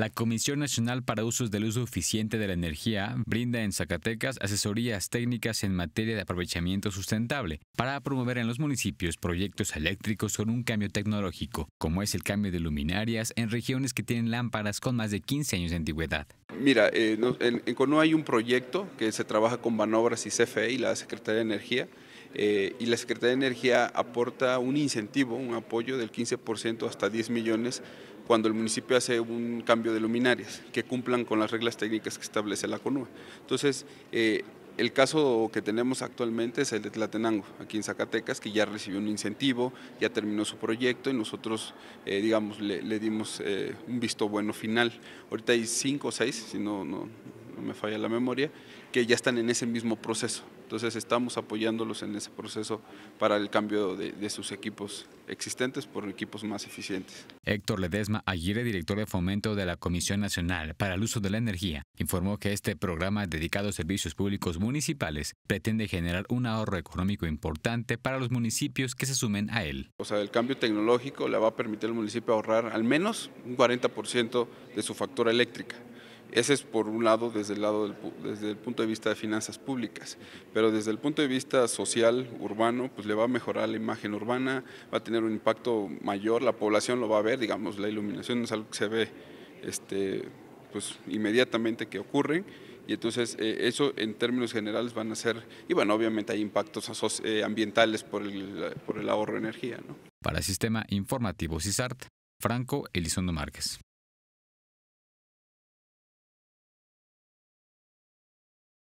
La Comisión Nacional para Usos del Uso Eficiente de la Energía brinda en Zacatecas asesorías técnicas en materia de aprovechamiento sustentable para promover en los municipios proyectos eléctricos con un cambio tecnológico, como es el cambio de luminarias en regiones que tienen lámparas con más de 15 años de antigüedad. Mira, eh, en, en CONO hay un proyecto que se trabaja con Banobras y CFE y la Secretaría de Energía eh, y la Secretaría de Energía aporta un incentivo, un apoyo del 15% hasta 10 millones cuando el municipio hace un cambio de luminarias que cumplan con las reglas técnicas que establece la CONUA. Entonces, eh, el caso que tenemos actualmente es el de Tlatenango, aquí en Zacatecas, que ya recibió un incentivo, ya terminó su proyecto y nosotros, eh, digamos, le, dimos un visto bueno final. Ahorita hay cinco o seis, si no, no, no me falla la memoria, que ya están en ese mismo proceso. Entonces estamos apoyándolos en ese proceso para el cambio de, de sus equipos existentes por equipos más eficientes. Héctor Ledesma Aguirre, director de fomento de la Comisión Nacional para el Uso de la Energía, informó que este programa dedicado a servicios públicos municipales pretende generar un ahorro económico importante para los municipios que se sumen a él. O sea, el cambio tecnológico le va a permitir al municipio ahorrar al menos un 40% de su factura eléctrica. Ese es por un lado desde el lado desde el punto de vista de finanzas públicas, pero desde el punto de vista social urbano, pues le va a mejorar la imagen urbana, va a tener un impacto mayor, la población lo va a ver, digamos, la iluminación es algo que se ve este pues inmediatamente que ocurre y entonces eh, eso en términos generales van a ser, y bueno, obviamente hay impactos eh, ambientales por el, ahorro de energía. ¿no? Para Sistema Informativo CISART, Franco Elizondo Márquez.